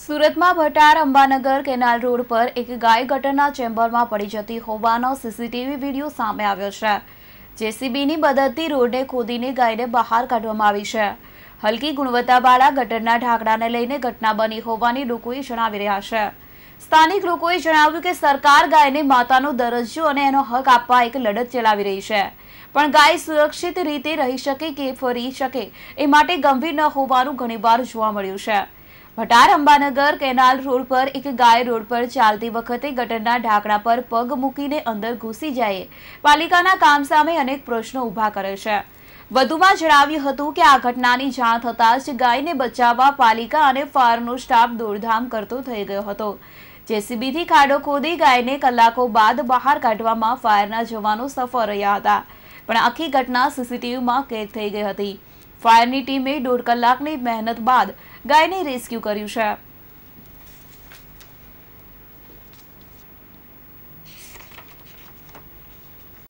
સુરતમાં ભટાર અંબાનગર canal road પર એક ગાય ગટરના ચેમ્બરમાં પડી જતી હોવાનો સીસીટીવી વિડીયો સામે આવ્યો છે જેસીબીની મદદથી રોડને ખોદીને ગાયને બહાર કાઢવામાં આવી છે હલકી ગુણવત્તાવાળા ગટરના ઢાંકણાને લઈને ઘટના બની હોવાની લોકોએ જણાવી રહ્યા છે સ્થાનિક લોકોએ જણાવ્યું કે સરકાર ગાયને માતાનો દરજ્જો અને એનો હક આપવા એક લડત ચલાવી રહી છે પણ ગાય સુરક્ષિત રીતે રહી શકે કે ફરી શકે એ માટે ગંભીર ન હોવાનું ઘણીવાર જોવા મળ્યું છે ભટાર અંબાનગર કેનાલ રોડ પર એક ગાય રોડ પર ચાલતી વખતે ગટરના ઢાંકણા પર પગ મૂકીને અંદર ઘૂસી જાય પાલિકાના કામ સામે અનેક પ્રશ્નો ઊભા કરે છે વધુમાં જણાવ્યું હતું કે આ ઘટનાની જાણ થતાં જ ગાયને બચાવવા પાલિકા અને ફાયરનો સ્ટાફ દોડધામ કરતો થઈ ગયો હતો જેસીબીથી ખાડો ખોદી ગાયને કલાકો બાદ બહાર કાઢવામાં ફાયરના જવાનો સફળ રહ્યા હતા પણ આખી ઘટના સીસીટીવીમાં કેદ થઈ ગઈ હતી ફાયરની ટીમે દોઢ કલાકની મહેનત બાદ ગાયને રેસ્ક્યુ કર્યું છે